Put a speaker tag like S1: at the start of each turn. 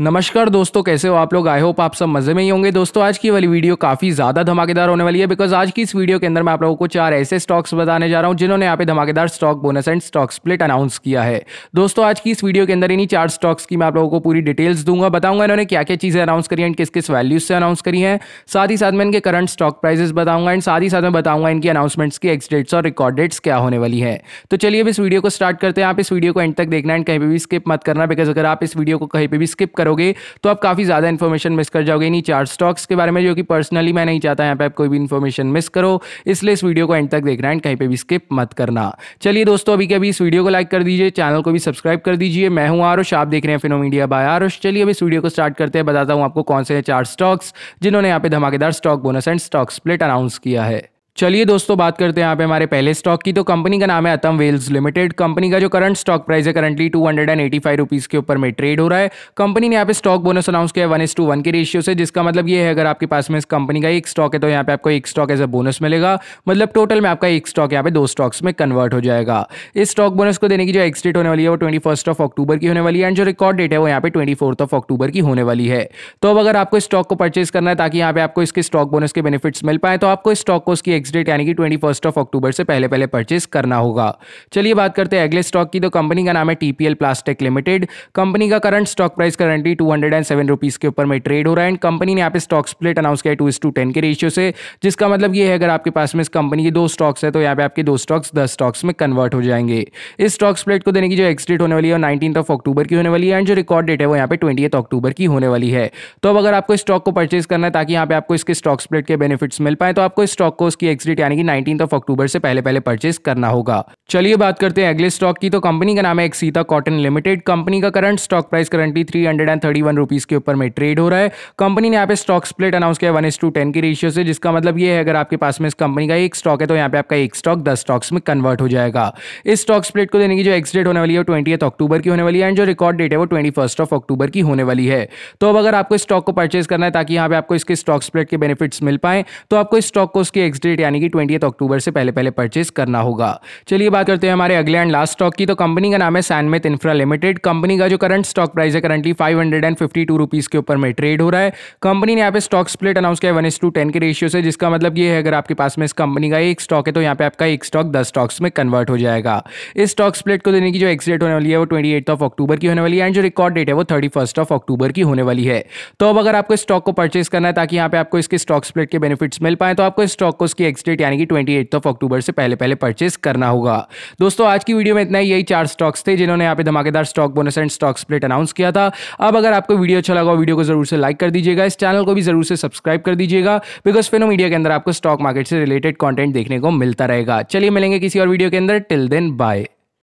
S1: नमस्कार दोस्तों कैसे हो आप लोग आई होप आप सब मजे में ही होंगे दोस्तों आज की वाली वीडियो काफी ज्यादा धमाकेदार होने वाली है बिकॉज आज की इस वीडियो के अंदर मैं आप लोगों को चार ऐसे स्टॉक्स बताने जा रहा हूं जिन्होंने यहाँ पे धमाकेदार stock bonus and stock split announce किया है दोस्तों आज की इस वीडियो के अंदर इन्हीं चार स्टॉक्स की मैं आप लोगों को पूरी डिटेल्स दूंगा बताऊंगा इन्होंने क्या क्या चीजें अनाउंस करी एंड किस किस वैल्यूज से अनाउंस करी है साथ ही साथ में इनके करंट स्टॉक प्राइजेस बताऊंगा एंड साथ ही साथ में बताऊंगा इनकी अनाउंसमेंट्स की एक्सडेट्स और रिकॉर्ड डेट्स क्या होने वाली है तो चलिए अब इस वीडियो को स्टार्ट करते हैं आप इस वीडियो को एंड तक देखना एंड कहीं पर भी स्किप मत करना बिकॉज अगर आप इस वीडियो को कहीं पर भी स्किप करोगे तो आप काफ़ी ज़्यादा इन्फॉर्मेशन मिस कर जाओगे इन्हीं चार स्टॉक्स के बारे में जो कि पर्सनली मैं नहीं चाहता यहाँ पे आप कोई भी इन्फॉर्मेशन मिस करो इसलिए इस वीडियो को एंड तक देख रहे हैं कहीं पर भी स्किप मत करना चलिए दोस्तों अभी के अभी इस वीडियो को लाइक कर दीजिए चैनल को भी सब्सक्राइब कर दीजिए मैं हूँ आरुष आप देख रहे हैं फिनो मीडिया बाय आरुष चलिए अभी इस वीडियो को स्टार्ट करते हैं बताता हूँ आपको कौन से चार स्टॉक्स जिन्होंने यहाँ पे धमाकेदार stock bonus and stock split announce किया है चलिए दोस्तों बात करते हैं यहाँ पे हमारे पहले स्टॉक की तो कंपनी का नाम है अतम वेल्स लिमिटेड कंपनी का जो करंट स्टॉक प्राइस है currently two hundred and eighty five rupees के ऊपर में ट्रेड हो रहा है कंपनी ने यहाँ पे स्टॉक बोनस अनाउंस किया है वन एस टू वन के रेशियो से जिसका मतलब ये है अगर आपके पास में इस कंपनी का एक स्टॉक है तो यहाँ पे आपको एक स्टॉक एज अ बोनस मिलेगा मतलब टोटल में आपका एक स्टॉक यहाँ पे दो स्टॉक्स में कन्वर्ट हो जाएगा इस स्टॉक बोनस को देने की जो एक्सडेट होने वाली है वो ट्वेंटी फर्स्ट ऑफ अक्टूबर की होने वाली है एंड जो रिकॉर्ड डेट है वो यहाँ पे ट्वेंटी फोर्थ ऑफ अक्टूबर की होने वाली है तो अब अगर आपको स्टॉक को परचेज करना है ताकि यहाँ पे आपको इसके स्टॉक बोनस के बेनिफिट्स मिल पाए तो आपको इस स्टॉक को उसकी फिक्स डेट यानी कि ट्वेंटी फर्स्ट ऑफ अक्टूबर से पहले पहले परचेस करना होगा चलिए बात करते हैं अगले स्टॉक की तो कंपनी का नाम है टीपीएल प्लास्टिक लिमिटेड कंपनी का current stock price currently two hundred and seven rupees के ऊपर में ट्रेड हो रहा है एंड कंपनी ने यहाँ पे स्टॉक स्प्लिट अनाउंस किया टू इस टू टेन के रेशियो से जिसका मतलब ये है अगर आपके पास में इस कंपनी के दो स्टॉक्स है तो यहाँ पे आपके दो स्टॉक्स दस स्टॉक्स में कन्वर्ट हो जाएंगे इस स्टॉक स्प्लिट को देने की जो एक्सडेट होने वाली है नाइनटीन ऑफ अक्टूबर की होने वाली है एंड जो रिकॉर्ड डेट है वो यहाँ पे ट्वेंटी अक्टूबर की होने वाली है तो अब अगर आपको स्टॉक को परचेज करना है ताकि यहाँ पे आपको इसके स्टॉक स्प्लिट के बेनिफिट्स मिल पाए तो आपको इस स्टॉक को उसकी नेक्स्ट डेट यानी कि नाइनटीन ऑफ अक्टूबर से पहले पहले परचेस करना होगा चलिए बात करते हैं अगले स्टॉक की तो कंपनी का नाम है एक्सीता कॉटन लिमिटेड कंपनी का current stock price currently three hundred and thirty one rupees के ऊपर में ट्रेड हो रहा है कंपनी ने यहाँ पे स्टॉक स्प्लिट अनाउंस किया वन एस टू टेन की रेशियो से जिसका मतलब ये है अगर आपके पास में इस कंपनी का एक स्टॉक है तो यहाँ पे आपका एक स्टॉक दस स्टॉक्स में कन्वर्ट हो जाएगा इस स्टॉक स्प्लिट को देने की जो एक्स डेट होने वाली है ट्वेंटी अक्टूबर की होने वाली है एंड जो रिकॉर्ड डेट है वो ट्वेंटी ऑफ अक्टूबर की होने वाली है तो अब अगर आपको स्टॉक को परचेज करना है ताकि यहाँ पे आपको इसके स्टॉक स्प्लिट के बेनिफिट्स मिल पाए तो आपको इस स्टॉक को उसकी एक्स डेट यानी कि ट्वेंटी अक्टूबर से पहले पहले परचेज करना होगा चलिए बात करते हैं हमारे अगले एंड लास्ट स्टॉक की तो कंपनी का नाम है सैनमेत इंफ्रा लिमिटेड कंपनी का जो करंट स्टॉक प्राइस है currently five hundred and fifty two rupees के ऊपर में ट्रेड हो रहा है कंपनी ने यहाँ पे स्टॉक स्प्लिट अनाउंस किया है वन एस टू टेन के रेशियो से जिसका मतलब ये है अगर आपके पास में इस कंपनी का एक स्टॉक है तो यहाँ पे आपका एक स्टॉक दस स्टॉक्स में कन्वर्ट हो जाएगा इस स्टॉक स्प्लिट को देने की जो एक्सडेट होने वाली है वो ट्वेंटी ऑफ अक्टूबर की होने वाली है एंड जो रिकॉर्ड डेट है वो थर्टी ऑफ अक्टूबर की होने वाली है तो अब अगर आपको स्टॉक को परचेज करना है ताकि यहाँ पे आपको इसके स्टॉक स्प्लिट के बेनिफिट्स मिल पाए तो आपको स्टॉक को उसकी नेक्स्ट डेट यानी कि ट्वेंटी ऑफ अक्टूबर से पहले पहले परचेस करना होगा दोस्तों आज की वीडियो में इतना ही यही चार स्टॉक्स थे जिन्होंने यहाँ पे धमाकेदार stock bonus and stock split announce किया था अब अगर आपको वीडियो अच्छा लगा वीडियो को जरूर से लाइक कर दीजिएगा इस चैनल को भी जरूर से सब्सक्राइब कर दीजिएगा बिकॉज फेनो मीडिया के अंदर आपको स्टॉक मार्केट से रिलेटेड कॉन्टेंट देखने को मिलता रहेगा चलिए मिलेंगे किसी और वीडियो के अंदर टिल देन बाय